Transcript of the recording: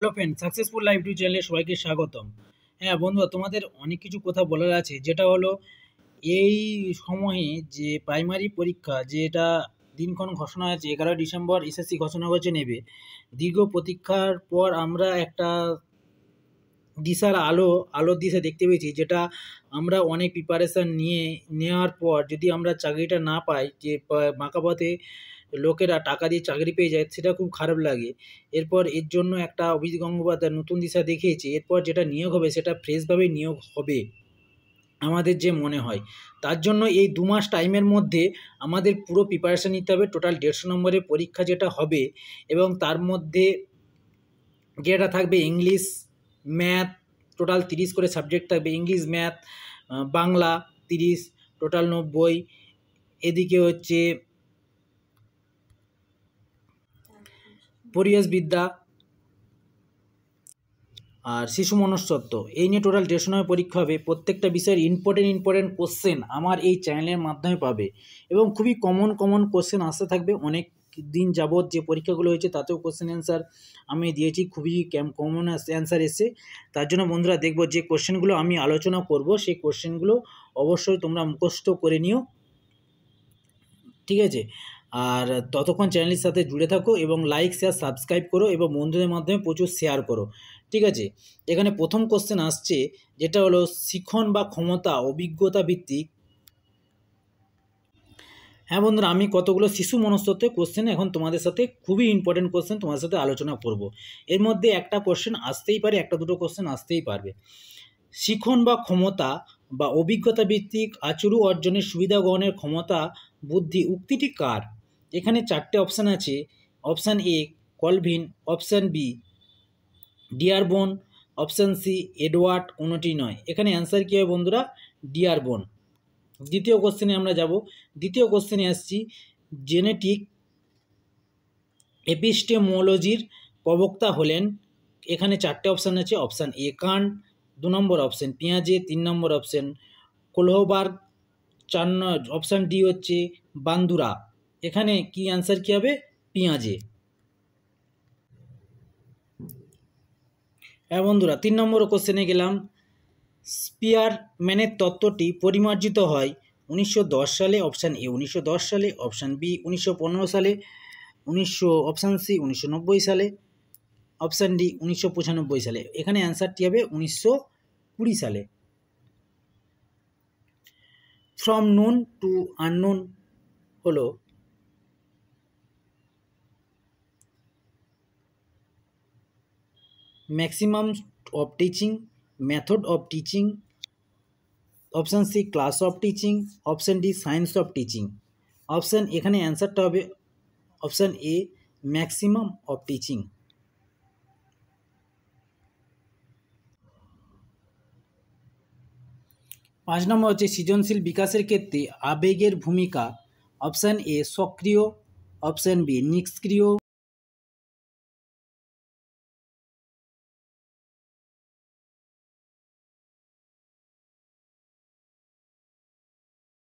hello friend successful life two চ্যানেলে সবাইকে স্বাগতম হ্যাঁ বন্ধুরা তোমাদের অনেক কিছু কথা বলার আছে যেটা হলো এই সময়ে যে প্রাইমারি পরীক্ষা যেটা দিনক্ষণ ঘোষণা আছে এগারোই ডিসেম্বর এসএসসি ঘোষণা করেছে নেবে দীর্ঘ প্রতীক্ষার পর আমরা একটা দিশার আলো আলোর দিশা দেখতে পেয়েছি যেটা আমরা অনেক প্রিপারেশান নিয়ে নেওয়ার পর যদি আমরা চাকরিটা না পাই যে বাঁকা পথে লোকেরা টাকা দিয়ে চাকরি পেয়ে যায় সেটা খুব খারাপ লাগে এরপর এর জন্য একটা অভিজিৎ গঙ্গোপাধ্যায় নতুন দিশা দেখিয়েছে এরপর যেটা নিয়োগ হবে সেটা ফ্রেশভাবে নিয়োগ হবে আমাদের যে মনে হয় তার জন্য এই দু মাস টাইমের মধ্যে আমাদের পুরো প্রিপারেশান নিতে হবে টোটাল দেড়শো নম্বরের পরীক্ষা যেটা হবে এবং তার মধ্যে যেটা থাকবে ইংলিশ ম্যাথ টোটাল তিরিশ করে সাবজেক্ট থাকবে ইংলিশ ম্যাথ বাংলা তিরিশ টোটাল নব্বই এদিকে হচ্ছে পরিবেশবিদ্যা আর শিশু মনস্তত্ব এই নিয়ে টোটাল দেড়শো নম্বর পরীক্ষা হবে প্রত্যেকটা বিষয়ের ইম্পর্টেন্ট ইম্পর্টেন্ট কোশ্চেন আমার এই চ্যানেলের মাধ্যমে পাবে এবং খুবই কমন কমন কোশ্চেন আসতে থাকবে অনেক দিন যাবৎ যে পরীক্ষাগুলো হয়েছে তাতেও কোশ্চেন অ্যান্সার আমি দিয়েছি খুবই কমন অ্যান্সার এসে তার জন্য বন্ধুরা দেখব যে কোশ্চেনগুলো আমি আলোচনা করব সেই কোশ্চেনগুলো অবশ্যই তোমরা মুখস্থ করে নিও ঠিক আছে আর ততক্ষণ চ্যানেলের সাথে জুড়ে থাকো এবং লাইক শেয়ার সাবস্ক্রাইব করো এবং বন্ধুদের মাধ্যমে প্রচুর শেয়ার করো ঠিক আছে এখানে প্রথম কোশ্চেন আসছে যেটা হলো শিখন বা ক্ষমতা অভিজ্ঞতা ভিত্তিক হ্যাঁ বন্ধুরা আমি কতগুলো শিশু মনস্তত্ত্বের কোশ্চেন এখন তোমাদের সাথে খুবই ইম্পর্টেন্ট কোশ্চেন তোমাদের সাথে আলোচনা করব এর মধ্যে একটা কোশ্চেন আসতেই পারে একটা দুটো কোশ্চেন আসতেই পারবে শিখন বা ক্ষমতা বা অভিজ্ঞতা ভিত্তিক আচরু অর্জনের সুবিধা গ্রহণের ক্ষমতা বুদ্ধি উক্তিটি কার এখানে চারটে অপশান আছে option A Calvin option B Dearborn option C Edward কোনোটি নয় এখানে অ্যান্সার কী হবে বন্ধুরা ডিয়ারবোন দ্বিতীয় কোশ্চেনে আমরা যাব দ্বিতীয় কোশ্চেনে আসছি জেনেটিক এপিস্টেমোলজির প্রবক্তা হলেন এখানে চারটে অপশান আছে অপশান এ কান দু নম্বর অপশান পেঁয়াজে তিন নম্বর অপশান কোলহবার চার অপশান ডি হচ্ছে বান্দুরা এখানে কি অ্যান্সার কী হবে পেঁয়াজে হ্যাঁ বন্ধুরা তিন নম্বর কোশ্চেনে গেলাম স্পিয়ার ম্যানের তত্ত্বটি পরিমার্জিত হয় উনিশশো সালে অপশান এ উনিশশো সালে অপশান বি উনিশশো সালে উনিশশো অপশান সি উনিশশো সালে অপশান ডি উনিশশো সালে এখানে অ্যান্সারটি হবে উনিশশো সালে ফ্রম নুন টু আননুন হলো maximum of teaching method of teaching option C class of teaching option D science of teaching option एखे answer option A maximum of teaching पाँच नम्बर हे सृजनशील विकास क्षेत्र आवेगर भूमिका ऑप्शन ए सक्रिय ऑप्शन बी निष्क्रिय